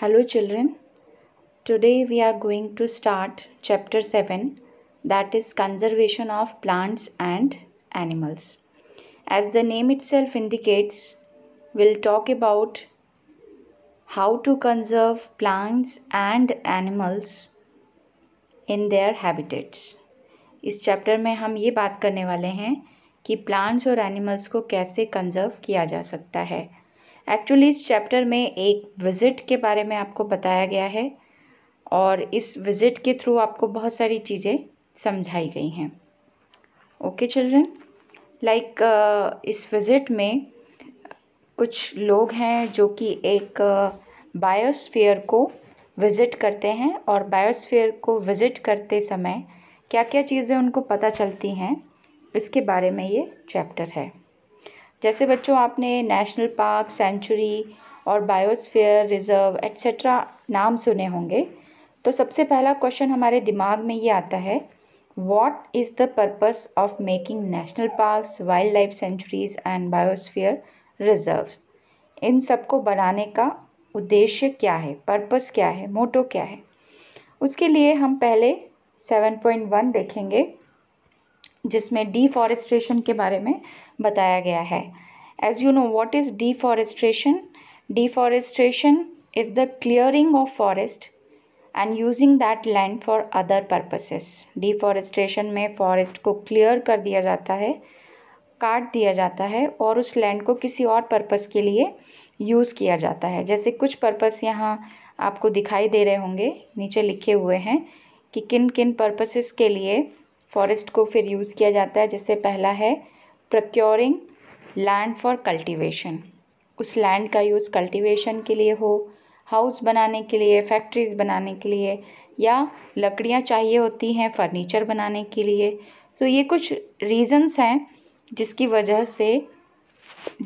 Hello children. Today we are going to start chapter 7 that is conservation of plants and animals. As the name itself indicates, we'll talk about how to conserve plants and animals in their habitats इस chapter में हम ये बात करने वाले हैं कि plants और एनिमल्स को कैसे कंजर्व किया जा सकता है एक्चुअली इस चैप्टर में एक विज़िट के बारे में आपको बताया गया है और इस विज़िट के थ्रू आपको बहुत सारी चीज़ें समझाई गई हैं ओके चिल्ड्रन लाइक इस विज़िट में कुछ लोग हैं जो कि एक बायोस्फीयर uh, को विज़िट करते हैं और बायोस्फीयर को विज़िट करते समय क्या क्या चीज़ें उनको पता चलती हैं इसके बारे में ये चैप्टर है जैसे बच्चों आपने नेशनल पार्क सेंचुरी और बायोस्फीयर रिज़र्व एट्सेट्रा नाम सुने होंगे तो सबसे पहला क्वेश्चन हमारे दिमाग में ये आता है what is the purpose of making national park wild life sanctuaries and biosphere reserve इन सबको बनाने का उद्देश्य क्या है पर्पस क्या है मोटो क्या है उसके लिए हम पहले सेवन पॉइंट वन देखेंगे जिसमें डिफॉरेस्ट्रेशन के बारे में बताया गया है as you know what is deforestation deforestation is the clearing of forest and using that land for other purposes deforestation में फॉरेस्ट को क्लियर कर दिया जाता है काट दिया जाता है और उस लैंड को किसी और पर्पस के लिए यूज़ किया जाता है जैसे कुछ पर्पस यहाँ आपको दिखाई दे रहे होंगे नीचे लिखे हुए हैं कि किन किन पर्पसेस के लिए फॉरेस्ट को फिर यूज़ किया जाता है जैसे पहला है प्रक्योरिंग लैंड फॉर कल्टीवेशन उस लैंड का यूज़ कल्टीवेशन के लिए हो हाउस बनाने के लिए फैक्ट्रीज़ बनाने के लिए या लकड़ियाँ चाहिए होती हैं फर्नीचर बनाने के लिए तो ये कुछ रीज़न्स हैं जिसकी वजह से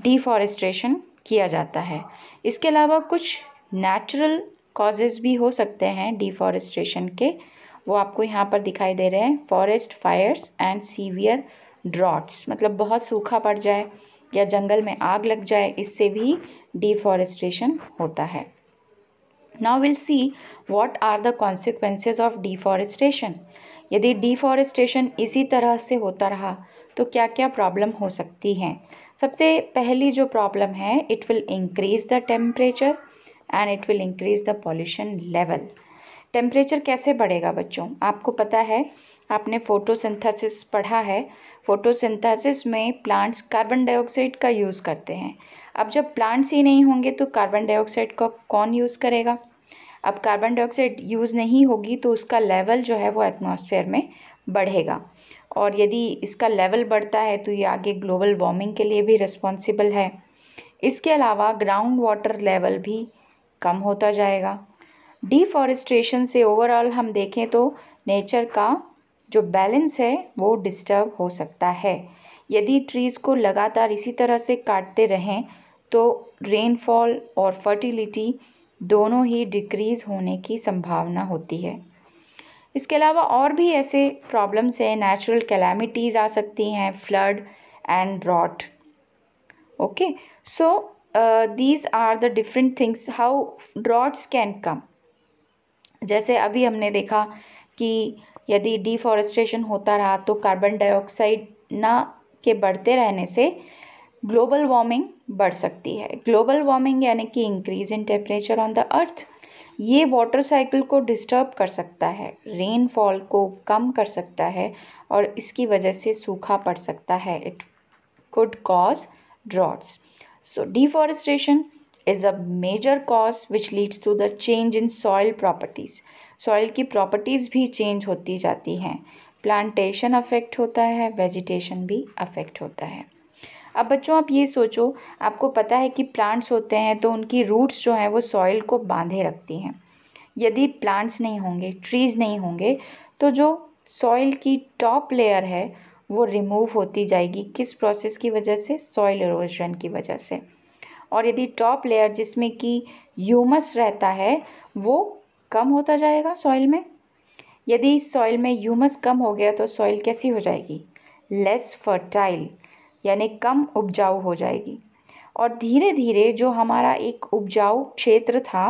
डिफॉरेस्ट्रेशन किया जाता है इसके अलावा कुछ नेचुरल कॉजेज़ भी हो सकते हैं डिफॉरेस्ट्रेशन के वो आपको यहाँ पर दिखाई दे रहे हैं forest fires and severe droughts मतलब बहुत सूखा पड़ जाए या जंगल में आग लग जाए इससे भी डिफॉरेस्टेशन होता है now will see what are the consequences of deforestation यदि डिफॉरेस्टेशन इसी तरह से होता रहा तो क्या क्या प्रॉब्लम हो सकती हैं सबसे पहली जो प्रॉब्लम है it will increase the temperature and it will increase the pollution level temperature कैसे बढ़ेगा बच्चों आपको पता है आपने फोटोसिंथेसिस पढ़ा है फोटोसिंथेसिस में प्लांट्स कार्बन डाइऑक्साइड का यूज़ करते हैं अब जब प्लांट्स ही नहीं होंगे तो कार्बन डाइऑक्साइड का कौन यूज़ करेगा अब कार्बन डाइऑक्साइड यूज़ नहीं होगी तो उसका लेवल जो है वो एटमॉस्फेयर में बढ़ेगा और यदि इसका लेवल बढ़ता है तो ये आगे ग्लोबल वार्मिंग के लिए भी रिस्पॉन्सिबल है इसके अलावा ग्राउंड वाटर लेवल भी कम होता जाएगा डिफॉरेस्ट्रेशन से ओवरऑल हम देखें तो नेचर का जो बैलेंस है वो डिस्टर्ब हो सकता है यदि ट्रीज़ को लगातार इसी तरह से काटते रहें तो रेनफॉल और फर्टिलिटी दोनों ही डिक्रीज़ होने की संभावना होती है इसके अलावा और भी ऐसे प्रॉब्लम्स हैं नेचुरल कैलामिटीज़ आ सकती हैं flood and drought okay so these are the different things how droughts can come जैसे अभी हमने देखा कि यदि डिफॉरेस्टेशन होता रहा तो कार्बन डाइऑक्साइड ना के बढ़ते रहने से ग्लोबल वार्मिंग बढ़ सकती है ग्लोबल वार्मिंग यानी कि increase in temperature on the earth ये वाटर साइकिल को डिस्टर्ब कर सकता है रेनफॉल को कम कर सकता है और इसकी वजह से सूखा पड़ सकता है it could cause droughts so deforestation is a major cause which leads to the change in soil properties soil की प्रॉपर्टीज़ भी चेंज होती जाती हैं प्लांटेशन अफेक्ट होता है वेजिटेशन भी अफेक्ट होता है अब बच्चों आप ये सोचो आपको पता है कि प्लांट्स होते हैं तो उनकी रूट्स जो हैं वो सॉइल को बांधे रखती हैं यदि प्लांट्स नहीं होंगे ट्रीज़ नहीं होंगे तो जो सॉइल की टॉप लेयर है वो रिमूव होती जाएगी किस प्रोसेस की वजह से सॉइल इरोजन की वजह से और यदि टॉप लेयर जिसमें कि ह्यूमस रहता है वो कम होता जाएगा सॉइल में यदि सॉइल में ह्यूमस कम हो गया तो सॉइल कैसी हो जाएगी लेस फर्टाइल यानी कम उपजाऊ हो जाएगी और धीरे धीरे जो हमारा एक उपजाऊ क्षेत्र था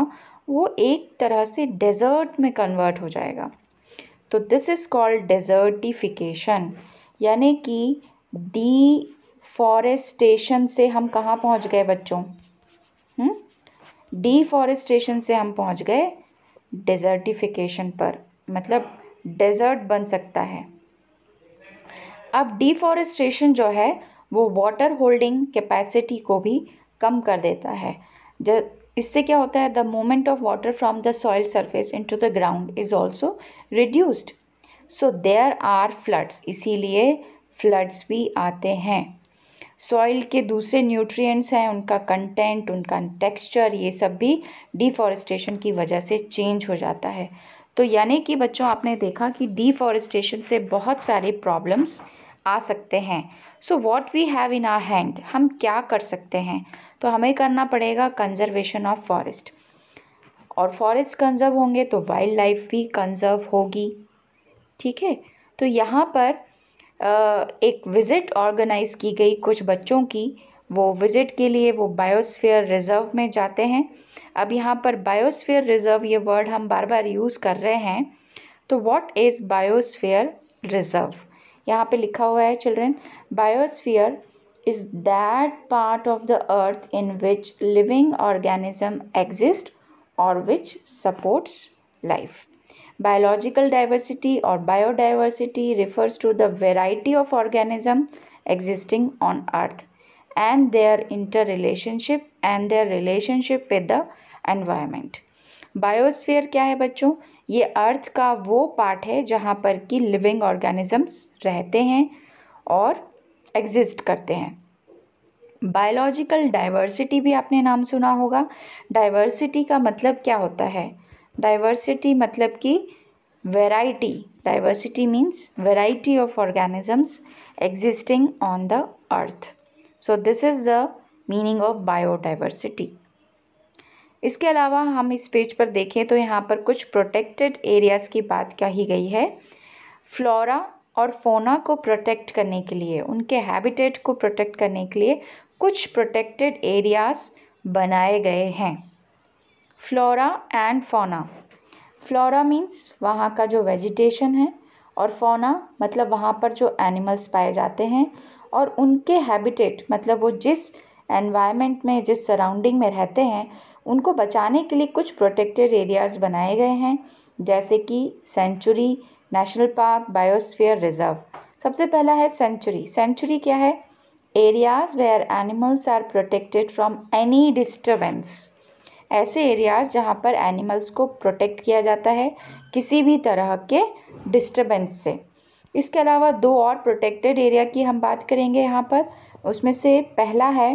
वो एक तरह से डेजर्ट में कन्वर्ट हो जाएगा तो दिस इज़ कॉल्ड डेजर्टिफिकेशन यानी कि डी फॉरेस्टेशन से हम कहाँ पहुँच गए बच्चों डिफॉरेस्टेशन हम्म? से हम पहुँच गए डेजर्टिफिकेशन पर मतलब डेजर्ट बन सकता है अब डिफॉरेस्टेशन जो है वो वाटर होल्डिंग कैपेसिटी को भी कम कर देता है जब इससे क्या होता है the moment of water from the soil surface into the ground is also reduced so there are floods इसीलिए फ्लड्स भी आते हैं सॉइल के दूसरे न्यूट्रिएंट्स हैं उनका कंटेंट उनका टेक्सचर ये सब भी डिफॉरेस्टेशन की वजह से चेंज हो जाता है तो यानी कि बच्चों आपने देखा कि डिफॉरेस्टेशन से बहुत सारे प्रॉब्लम्स आ सकते हैं so what we have in our hand हम क्या कर सकते हैं तो हमें करना पड़ेगा कंजर्वेशन ऑफ फॉरेस्ट और फॉरेस्ट कंजर्व होंगे तो वाइल्ड लाइफ भी कंजर्व होगी ठीक है तो यहाँ पर एक विज़िट ऑर्गेनाइज़ की गई कुछ बच्चों की वो विज़िट के लिए वो बायोस्फीयर रिज़र्व में जाते हैं अब यहाँ पर बायोस्फीयर रिज़र्व ये वर्ड हम बार बार यूज़ कर रहे हैं तो व्हाट इज़ बायोस्फीयर रिज़र्व यहाँ पे लिखा हुआ है children biosphere is that part of the earth in which living organism exist और which supports life Biological diversity or biodiversity refers to the variety of organisms existing on earth and their interrelationship and their relationship with the environment. Biosphere क्या है बच्चों ये अर्थ का वो part है जहाँ पर कि लिविंग ऑर्गेनिजम्स रहते हैं और एग्जिस्ट करते हैं बायोलॉजिकल डाइवर्सिटी भी आपने नाम सुना होगा डाइवर्सिटी का मतलब क्या होता है डाइवर्सिटी मतलब कि variety diversity means variety of organisms existing on the earth so this is the meaning of biodiversity इसके अलावा हम इस पेज पर देखें तो यहाँ पर कुछ प्रोटेक्टेड एरियाज़ की बात कही गई है फ्लोरा और फोना को प्रोटेक्ट करने के लिए उनके हैबिटेट को प्रोटेक्ट करने के लिए कुछ प्रोटेक्टेड एरियाज़ बनाए गए हैं flora and fauna flora means वहाँ का जो वेजिटेशन है और फ़ोना मतलब वहाँ पर जो एनिमल्स पाए जाते हैं और उनके हैबिटेट मतलब वो जिस एनवायरनमेंट में जिस सराउंडिंग में रहते हैं उनको बचाने के लिए कुछ प्रोटेक्टेड एरियाज़ बनाए गए हैं जैसे कि sanctuary national park biosphere reserve सबसे पहला है सेंचुरी सेंचुरी क्या है areas where animals are protected from any disturbance ऐसे एरियाज जहाँ पर एनिमल्स को प्रोटेक्ट किया जाता है किसी भी तरह के डिस्टर्बेंस से इसके अलावा दो और प्रोटेक्टेड एरिया की हम बात करेंगे यहाँ पर उसमें से पहला है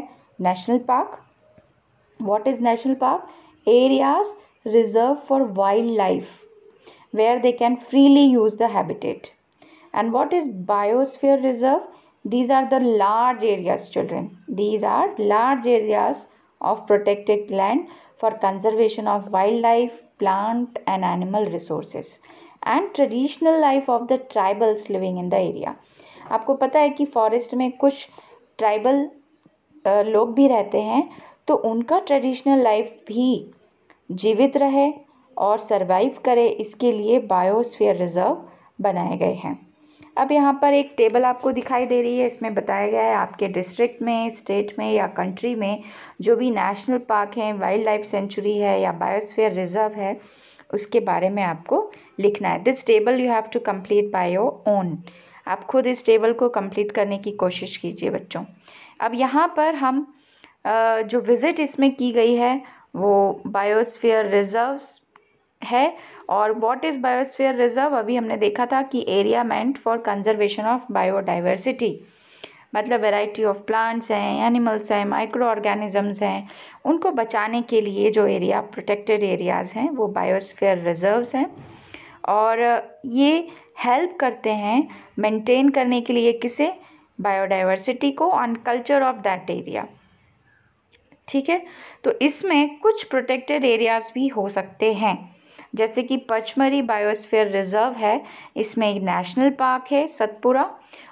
national park what is national park areas reserve for wild life where they can freely use the habitat and what is biosphere reserve these are the large areas children these are large areas of protected land for conservation of wildlife, plant and animal resources and traditional life of the tribals living in the area. आपको पता है कि forest में कुछ tribal लोग भी रहते हैं तो उनका ट्रेडिशनल लाइफ भी जीवित रहे और सरवाइव करे इसके लिए बायोस्फीयर रिजर्व बनाए गए हैं अब यहाँ पर एक टेबल आपको दिखाई दे रही है इसमें बताया गया है आपके डिस्ट्रिक्ट में स्टेट में या कंट्री में जो भी नेशनल पार्क हैं वाइल्ड लाइफ सेंचुरी है या बायोस्फीयर रिजर्व है उसके बारे में आपको लिखना है this table you have to complete by your own आप खुद इस टेबल को कंप्लीट करने की कोशिश कीजिए बच्चों अब यहाँ पर हम जो विज़िट इसमें की गई है वो बायोस्फीयर रिजर्व है और व्हाट इज़ बायोस्फीयर रिजर्व अभी हमने देखा था कि area meant for conservation of biodiversity मतलब वैरायटी ऑफ प्लांट्स हैं एनिमल्स हैं माइक्रो ऑर्गेनिजम्स हैं उनको बचाने के लिए जो एरिया प्रोटेक्टेड एरियाज़ हैं वो बायोस्फीयर रिजर्व्स हैं और ये हेल्प करते हैं मेंटेन करने के लिए किसे बायोडाइवर्सिटी को on culture of that area ठीक है तो इसमें कुछ प्रोटेक्टेड एरियाज़ भी हो सकते हैं जैसे कि पचमरी बायोस्फीयर रिजर्व है इसमें एक नेशनल पार्क है सतपुरा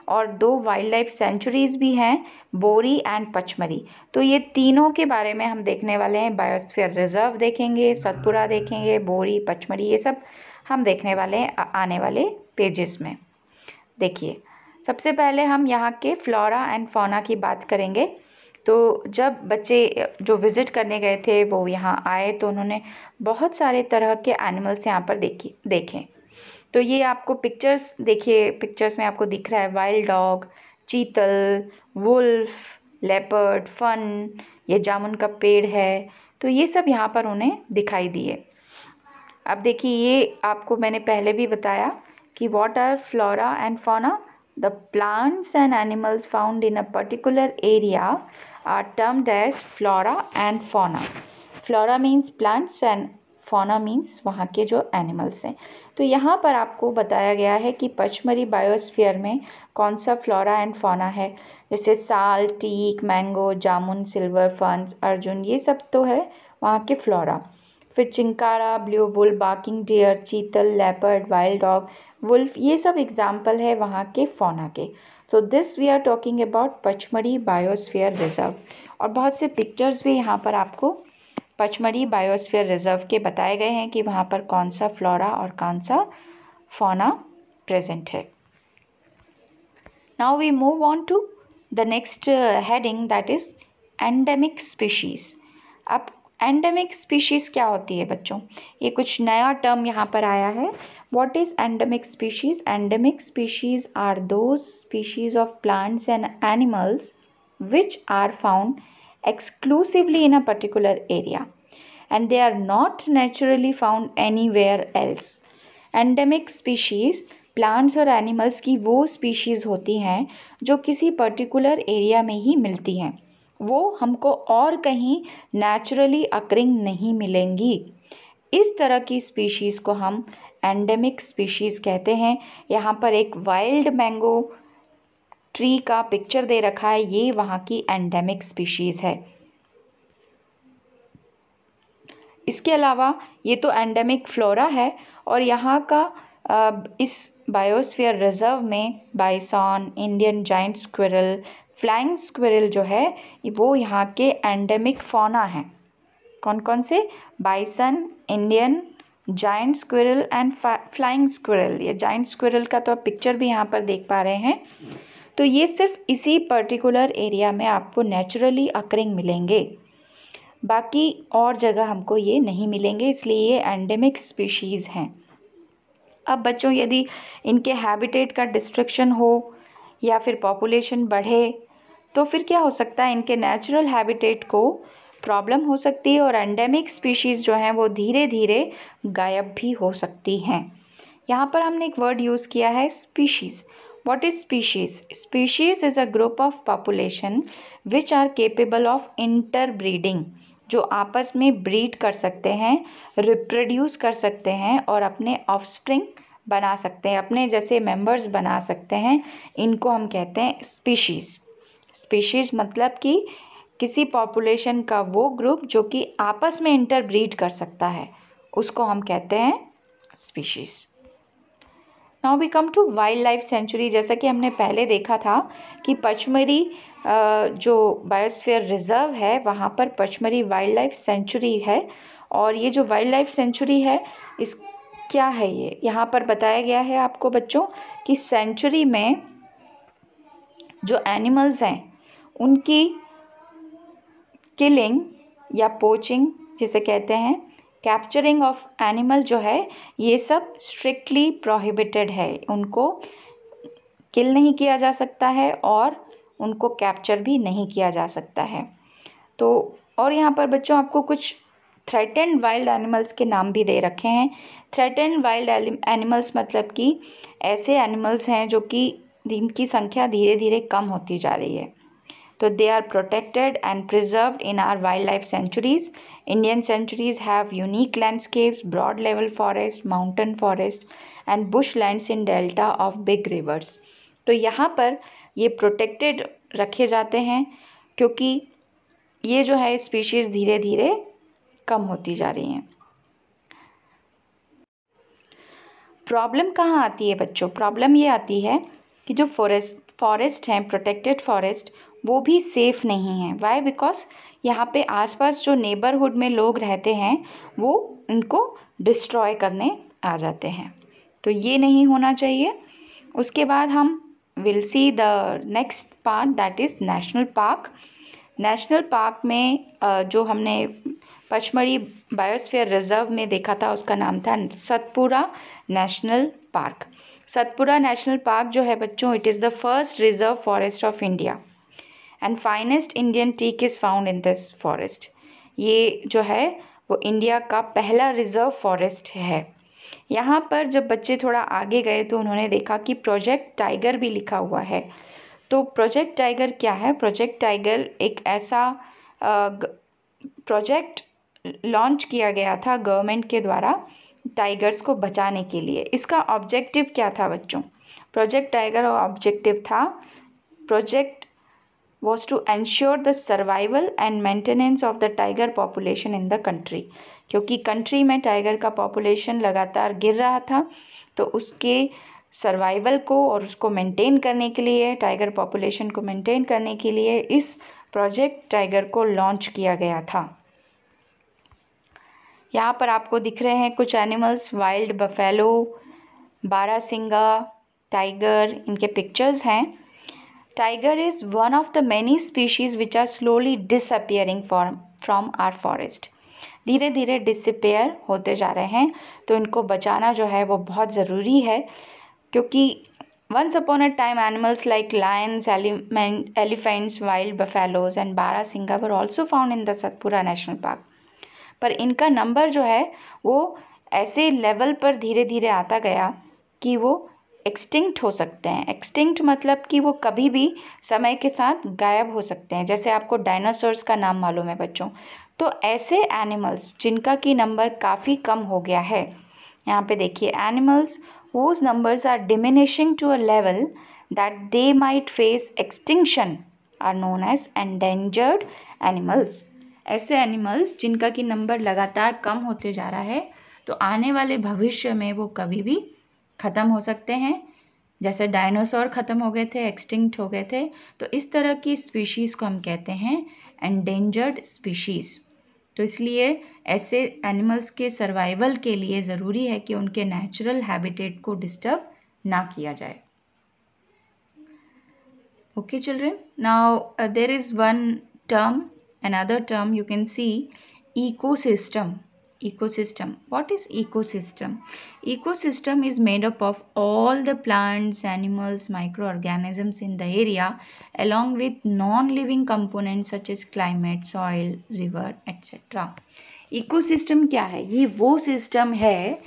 और दो वाइल्ड लाइफ सेंचुरीज भी हैं बोरी एंड पचमरी तो ये तीनों के बारे में हम देखने वाले हैं बायोस्फीयर रिजर्व देखेंगे सतपुरा देखेंगे बोरी पचमरी ये सब हम देखने वाले हैं आने वाले पेजेस में देखिए सबसे पहले हम यहाँ के फ्लोरा एंड फोना की बात करेंगे तो जब बच्चे जो विज़िट करने गए थे वो यहाँ आए तो उन्होंने बहुत सारे तरह के एनिमल्स यहाँ पर देखे देखें तो ये आपको पिक्चर्स देखिए पिक्चर्स में आपको दिख रहा है wild dog chital wolf leopard फन ये जामुन का पेड़ है तो ये सब यहाँ पर उन्हें दिखाई दिए अब देखिए ये आपको मैंने पहले भी बताया कि what are flora and fauna the plants and animals found in a particular area are termed as flora and fauna. Flora means plants and fauna means वहाँ के जो एनिमल्स हैं तो यहाँ पर आपको बताया गया है कि पचमरी बायोस्फीयर में कौन सा फ्लोरा एंड फोना है जैसे साल टीक मैंगो जामुन सिल्वर फंस अर्जुन ये सब तो है वहाँ के फ्लोरा फिर chinkara blue bull barking deer chital leopard wild dog wolf ये सब एग्जाम्पल है वहाँ के फौना के तो this we are talking about Pachmarhi biosphere reserve और बहुत से पिक्चर्स भी यहाँ पर आपको पचमढ़ी बायोस्फीयर रिज़र्व के बताए गए हैं कि वहाँ पर कौन सा फ्लोरा और कौन सा फोना प्रेजेंट है now we move on to the next heading that is endemic species अब एंडेमिक स्पीशीज़ क्या होती है बच्चों ये कुछ नया टर्म यहाँ पर आया है what is endemic species endemic species are the species of plants and animals which are found exclusively in a particular area and they are not naturally found anywhere else endemic species plants और animals की वो species होती हैं जो किसी particular area में ही मिलती हैं वो हमको और कहीं नेचुरली अक्रिंग नहीं मिलेंगी इस तरह की स्पीशीज़ को हम एंडेमिक स्पीशीज़ कहते हैं यहाँ पर एक वाइल्ड मैंगो ट्री का पिक्चर दे रखा है ये वहाँ की एंडेमिक स्पीशीज़ है इसके अलावा ये तो एंडेमिक फ्लोरा है और यहाँ का इस बायोस्फीयर रिज़र्व में bison Indian giant squirrel flying squirrel जो है वो यहाँ के एंडेमिक फोना हैं कौन कौन से bison Indian giant squirrel and flying squirrel ये जाइंट स्क्विरल का तो आप पिक्चर भी यहाँ पर देख पा रहे हैं तो ये सिर्फ इसी पर्टिकुलर एरिया में आपको नेचुरली अकरिंग मिलेंगे बाकी और जगह हमको ये नहीं मिलेंगे इसलिए ये एंडेमिक स्पीशीज़ हैं अब बच्चों यदि इनके हैबिटेट का डिस्ट्रक्शन हो या फिर पॉपुलेशन बढ़े तो फिर क्या हो सकता है इनके नेचुरल हैबिटेट को प्रॉब्लम हो सकती है और एंडेमिक स्पीशीज़ जो हैं वो धीरे धीरे गायब भी हो सकती हैं यहाँ पर हमने एक वर्ड यूज़ किया है species is species species is a group of population which are capable of interbreeding जो आपस में ब्रीड कर सकते हैं रिप्रोड्यूस कर सकते हैं और अपने ऑफस्प्रिंग बना सकते हैं अपने जैसे मेंबर्स बना सकते हैं इनको हम कहते हैं स्पीशीज़ स्पीशीज़ मतलब कि किसी पॉपुलेशन का वो ग्रुप जो कि आपस में इंटरब्रीड कर सकता है उसको हम कहते हैं species now we come to wild life sanctuary जैसा कि हमने पहले देखा था कि पचमरी जो बायोस्फीयर रिजर्व है वहाँ पर पचमरी वाइल्ड लाइफ सेंचुरी है और ये जो वाइल्ड लाइफ सेंचुरी है इस क्या है ये यहाँ पर बताया गया है आपको बच्चों कि सेंचुरी में जो एनिमल्स हैं उनकी किलिंग या पोचिंग जिसे कहते हैं कैप्चरिंग ऑफ एनिमल जो है ये सब स्ट्रिक्टली प्रोहिबिटेड है उनको किल नहीं किया जा सकता है और उनको कैप्चर भी नहीं किया जा सकता है तो और यहाँ पर बच्चों आपको कुछ थ्रेटेंड वाइल्ड एनिमल्स के नाम भी दे रखे हैं थ्रेटेंड वाइल्ड एनिमल्स मतलब कि ऐसे एनिमल्स हैं जो कि जिनकी संख्या धीरे धीरे कम होती जा रही है तो they are protected and preserve in our wild life sanctuaries Indian sanctuaries have unique landscapes broad level forest mountain forest and bush lands in delta of big rivers तो यहाँ पर ये प्रोटेक्टेड रखे जाते हैं क्योंकि ये जो है स्पीशीज़ धीरे धीरे कम होती जा रही हैं प्रॉब्लम कहाँ आती है बच्चों प्रॉब्लम ये आती है कि जो फॉरेस्ट फॉरेस्ट हैं प्रोटेक्टेड फॉरेस्ट वो भी सेफ़ नहीं है वाई बिकॉज़ यहाँ पे आसपास जो नेबरहुड में लोग रहते हैं वो उनको डिस्ट्रॉय करने आ जाते हैं तो ये नहीं होना चाहिए उसके बाद हम will see the next part that is national park national park में जो हमने पचमढ़ी बायोस्फीयर रिजर्व में देखा था उसका नाम था Satpura national park Satpura national park जो है बच्चों it is the first reserve forest of India and finest Indian teak is found in this forest ये जो है वो इंडिया का पहला रिज़र्व फॉरेस्ट है यहाँ पर जब बच्चे थोड़ा आगे गए तो उन्होंने देखा कि प्रोजेक्ट टाइगर भी लिखा हुआ है तो प्रोजेक्ट टाइगर क्या है प्रोजेक्ट टाइगर एक ऐसा प्रोजेक्ट लॉन्च किया गया था गवर्नमेंट के द्वारा टाइगर्स को बचाने के लिए इसका ऑब्जेक्टिव क्या था बच्चों प्रोजेक्ट टाइगर का ऑब्जेक्टिव था project was to ensure the survival and maintenance of the tiger population in the country क्योंकि कंट्री में टाइगर का पॉपुलेशन लगातार गिर रहा था तो उसके सर्वाइवल को और उसको मेंटेन करने के लिए टाइगर पॉपुलेशन को मेंटेन करने के लिए इस प्रोजेक्ट टाइगर को लॉन्च किया गया था यहाँ पर आपको दिख रहे हैं कुछ एनिमल्स वाइल्ड बफेलो बारा सिंगा टाइगर इनके पिक्चर्स हैं Tiger is one of the many species which are slowly disappearing from from our forest. धीरे धीरे डिसअपेयर होते जा रहे हैं तो इनको बचाना जो है वो बहुत ज़रूरी है क्योंकि once upon a time animals like lions elephants wild buffaloes and barasingha were also found in the Satpura national park पर इनका नंबर जो है वो ऐसे लेवल पर धीरे धीरे आता गया कि वो एक्सटिंक्ट हो सकते हैं एक्सटिंक्ट मतलब कि वो कभी भी समय के साथ गायब हो सकते हैं जैसे आपको डायनासोर्स का नाम मालूम है बच्चों तो ऐसे एनिमल्स जिनका कि नंबर काफ़ी कम हो गया है यहाँ पे देखिए animals whose numbers are diminishing to a level that they might face extinction are known as endangered animals ऐसे एनिमल्स जिनका कि नंबर लगातार कम होते जा रहा है तो आने वाले भविष्य में वो कभी भी ख़त्म हो सकते हैं जैसे डायनासोर ख़त्म हो गए थे एक्सटिंक्ट हो गए थे तो इस तरह की स्पीशीज़ को हम कहते हैं एंडेंजर्ड स्पीशीज़ तो इसलिए ऐसे एनिमल्स के सर्वाइवल के लिए ज़रूरी है कि उनके नेचुरल हैबिटेट को डिस्टर्ब ना किया जाए children children there is one term another term you can see see system ecosystem what is ecosystem ecosystem is made up of all the plants animals microorganisms in the area along with non-living components such as climate soil river etc ecosystem kya hai ye wo system hai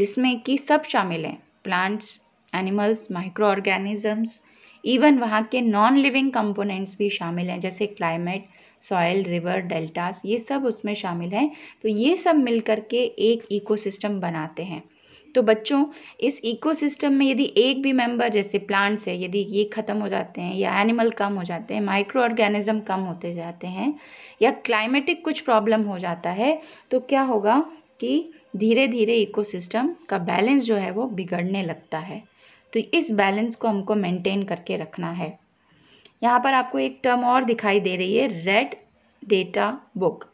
jisme ki sab shamil हैं plants animals micro organisms even वहाँ के non living components भी शामिल हैं जैसे climate soil river deltas ये सब उसमें शामिल हैं तो ये सब मिल के एक इकोसिस्टम बनाते हैं तो बच्चों इस इकोसिस्टम में यदि एक भी मेंबर जैसे प्लांट्स है यदि ये ख़त्म हो जाते हैं या एनिमल कम हो जाते हैं माइक्रो ऑर्गेनिज़म कम होते जाते हैं या क्लाइमेटिक कुछ प्रॉब्लम हो जाता है तो क्या होगा कि धीरे धीरे इकोसिस्टम का बैलेंस जो है वो बिगड़ने लगता है तो इस बैलेंस को हमको मेंटेन करके रखना है यहाँ पर आपको एक टर्म और दिखाई दे रही है red data book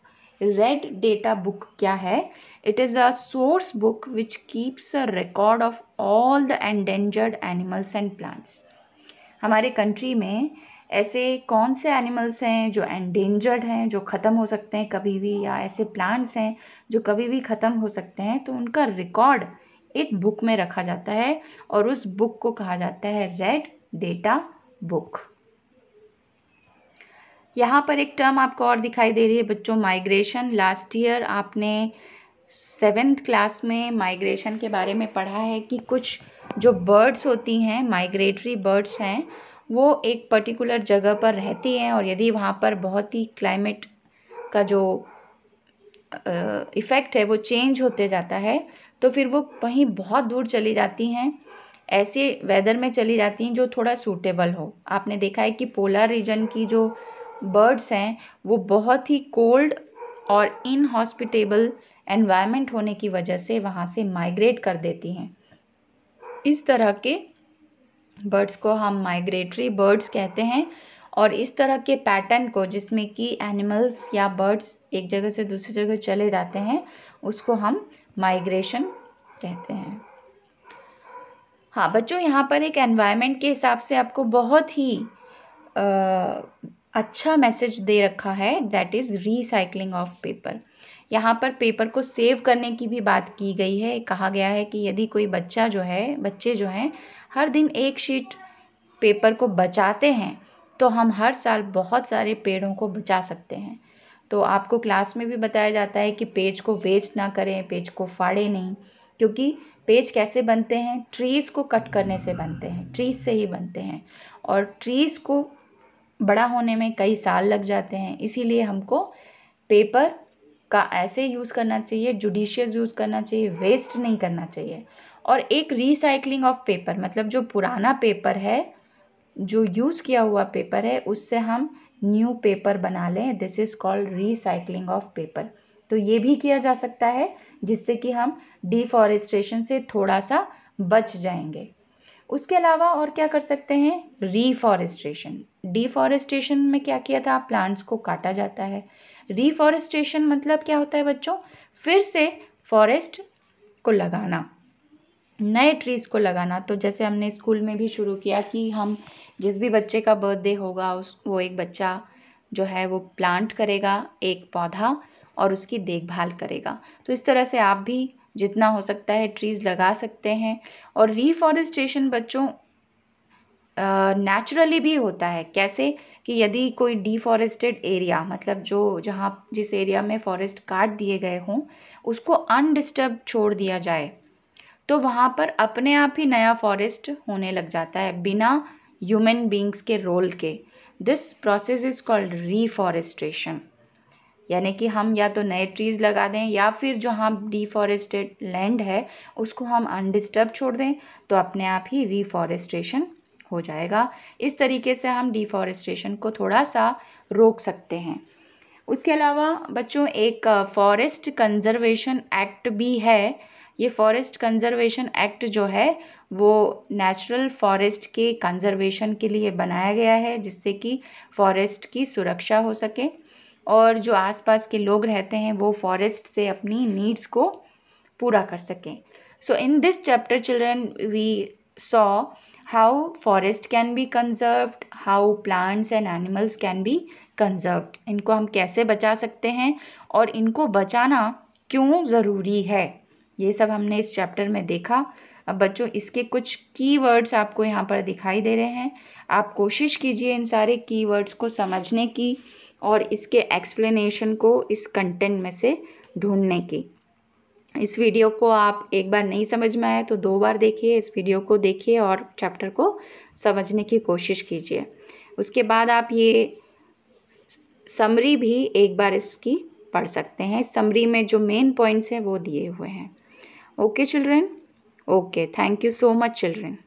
red data book क्या है it is a source book which keeps a record of all the endangered animals and plants हमारे कंट्री में ऐसे कौन से एनिमल्स हैं जो एंडेंजर्ड हैं जो ख़त्म हो सकते हैं कभी भी या ऐसे प्लांट्स हैं जो कभी भी ख़त्म हो सकते हैं तो उनका रिकॉर्ड एक बुक में रखा जाता है और उस बुक को कहा जाता है रेड डेटा बुक यहाँ पर एक टर्म आपको और दिखाई दे रही है बच्चों माइग्रेशन लास्ट ईयर आपने सेवेंथ क्लास में माइग्रेशन के बारे में पढ़ा है कि कुछ जो बर्ड्स होती हैं माइग्रेटरी बर्ड्स हैं वो एक पर्टिकुलर जगह पर रहती हैं और यदि वहाँ पर बहुत ही क्लाइमेट का जो इफ़ेक्ट है वो चेंज होते जाता है तो फिर वो कहीं बहुत दूर चली जाती हैं ऐसे वेदर में चली जाती हैं जो थोड़ा सूटेबल हो आपने देखा है कि पोलर रीजन की जो बर्ड्स हैं वो बहुत ही कोल्ड और इनहॉस्पिटेबल एनवायरनमेंट होने की वजह से वहाँ से माइग्रेट कर देती हैं इस तरह के बर्ड्स को हम माइग्रेटरी बर्ड्स कहते हैं और इस तरह के पैटर्न को जिसमें कि एनिमल्स या बर्ड्स एक जगह से दूसरी जगह चले जाते हैं उसको हम माइग्रेशन कहते हैं हाँ बच्चों यहाँ पर एक एनवायरनमेंट के हिसाब से आपको बहुत ही आ, अच्छा मैसेज दे रखा है that is recycling of paper यहाँ पर पेपर को सेव करने की भी बात की गई है कहा गया है कि यदि कोई बच्चा जो है बच्चे जो हैं हर दिन एक शीट पेपर को बचाते हैं तो हम हर साल बहुत सारे पेड़ों को बचा सकते हैं तो आपको क्लास में भी बताया जाता है कि पेज को वेस्ट ना करें पेज को फाड़े नहीं क्योंकि पेज कैसे बनते हैं ट्रीज़ को कट करने से बनते हैं ट्रीज़ से ही बनते हैं और ट्रीज़ को बड़ा होने में कई साल लग जाते हैं इसीलिए हमको पेपर का ऐसे यूज़ करना चाहिए जुडिशियस यूज़ करना चाहिए वेस्ट नहीं करना चाहिए और एक रिसाइकलिंग ऑफ पेपर मतलब जो पुराना पेपर है जो यूज़ किया हुआ पेपर है उससे हम न्यू पेपर बना लें this is called recycling of paper तो ये भी किया जा सकता है जिससे कि हम डिफॉरेस्टेशन से थोड़ा सा बच जाएंगे उसके अलावा और क्या कर सकते हैं रीफॉरेस्ट्रेशन डिफॉरेस्टेशन में क्या किया था प्लांट्स को काटा जाता है रिफॉरेस्टेशन मतलब क्या होता है बच्चों फिर से फॉरेस्ट को लगाना नए ट्रीज़ को लगाना तो जैसे हमने स्कूल में भी शुरू किया कि हम जिस भी बच्चे का बर्थडे होगा उस वो एक बच्चा जो है वो प्लांट करेगा एक पौधा और उसकी देखभाल करेगा तो इस तरह से आप भी जितना हो सकता है ट्रीज़ लगा सकते हैं और रिफॉरेस्टेशन बच्चों नेचुरली भी होता है कैसे कि यदि कोई डिफ़ॉरेस्टेड एरिया मतलब जो जहाँ जिस एरिया में फ़ॉरेस्ट काट दिए गए हों उसको अनडिस्टर्ब छोड़ दिया जाए तो वहाँ पर अपने आप ही नया फॉरेस्ट होने लग जाता है बिना ह्यूमन बींग्स के रोल के this process is called reforestation यानी कि हम या तो नए ट्रीज़ लगा दें या फिर जहाँ डिफॉरेस्टेड लैंड है उसको हम अनडिस्टर्ब छोड़ दें तो अपने आप ही रीफॉरेस्ट्रेशन हो जाएगा इस तरीके से हम डिफॉरेस्टेशन को थोड़ा सा रोक सकते हैं उसके अलावा बच्चों एक फॉरेस्ट कंजर्वेशन एक्ट भी है ये फॉरेस्ट कंजर्वेशन एक्ट जो है वो नेचुरल फॉरेस्ट के कंजर्वेशन के लिए बनाया गया है जिससे कि फॉरेस्ट की सुरक्षा हो सके और जो आसपास के लोग रहते हैं वो फॉरेस्ट से अपनी नीड्स को पूरा कर सकें so in this chapter children we saw how forest can be conserved how plants and animals can be conserved इनको हम कैसे बचा सकते हैं और इनको बचाना क्यों ज़रूरी है ये सब हमने इस चैप्टर में देखा अब बच्चों इसके कुछ की वर्ड्स आपको यहाँ पर दिखाई दे रहे हैं आप कोशिश कीजिए इन सारे की वर्ड्स को समझने की और इसके एक्सप्लेनेशन को इस कंटेंट में से ढूंढने की इस वीडियो को आप एक बार नहीं समझ में आया तो दो बार देखिए इस वीडियो को देखिए और चैप्टर को समझने की कोशिश कीजिए उसके बाद आप ये समरी भी एक बार इसकी पढ़ सकते हैं समरी में जो मेन पॉइंट्स हैं वो दिए हुए हैं okay children okay thank you so much children